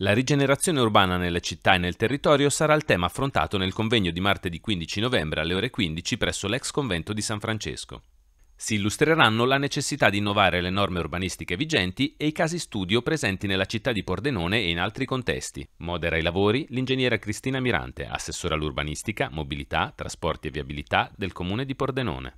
La rigenerazione urbana nelle città e nel territorio sarà il tema affrontato nel convegno di martedì 15 novembre alle ore 15 presso l'ex convento di San Francesco. Si illustreranno la necessità di innovare le norme urbanistiche vigenti e i casi studio presenti nella città di Pordenone e in altri contesti. Modera i lavori l'ingegnera Cristina Mirante, assessora all'urbanistica, mobilità, trasporti e viabilità del comune di Pordenone.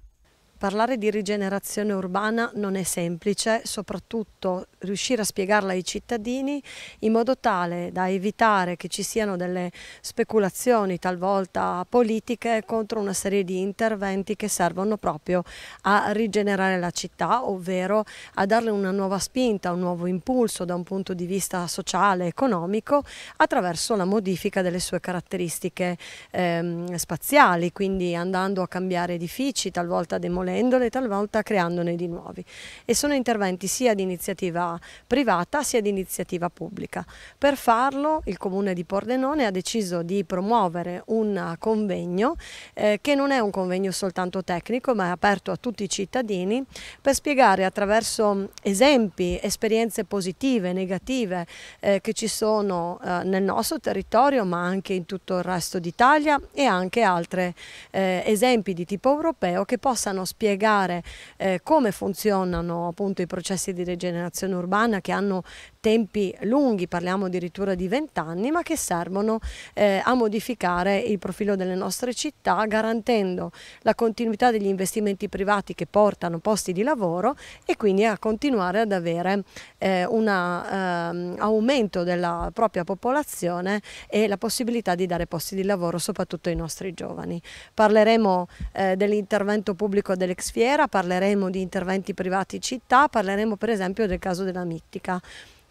Parlare di rigenerazione urbana non è semplice, soprattutto riuscire a spiegarla ai cittadini in modo tale da evitare che ci siano delle speculazioni talvolta politiche contro una serie di interventi che servono proprio a rigenerare la città, ovvero a darle una nuova spinta, un nuovo impulso da un punto di vista sociale, e economico, attraverso la modifica delle sue caratteristiche ehm, spaziali, quindi andando a cambiare edifici, talvolta demolendo demolendole, talvolta creandone di nuovi. E sono interventi sia di iniziativa privata sia di iniziativa pubblica. Per farlo il comune di Pordenone ha deciso di promuovere un convegno eh, che non è un convegno soltanto tecnico ma è aperto a tutti i cittadini per spiegare attraverso esempi, esperienze positive, negative eh, che ci sono eh, nel nostro territorio ma anche in tutto il resto d'Italia e anche altri eh, esempi di tipo europeo che possano spiegare spiegare eh, come funzionano appunto i processi di rigenerazione urbana che hanno tempi lunghi, parliamo addirittura di vent'anni, ma che servono eh, a modificare il profilo delle nostre città, garantendo la continuità degli investimenti privati che portano posti di lavoro e quindi a continuare ad avere eh, un eh, aumento della propria popolazione e la possibilità di dare posti di lavoro soprattutto ai nostri giovani. Parleremo eh, dell'intervento pubblico dell'ex fiera, parleremo di interventi privati città, parleremo per esempio del caso della Mittica.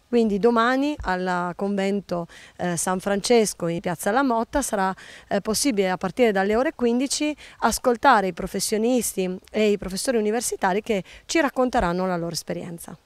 Quindi domani al convento eh, San Francesco in Piazza La Motta sarà eh, possibile a partire dalle ore 15 ascoltare i professionisti e i professori universitari che ci racconteranno la loro esperienza.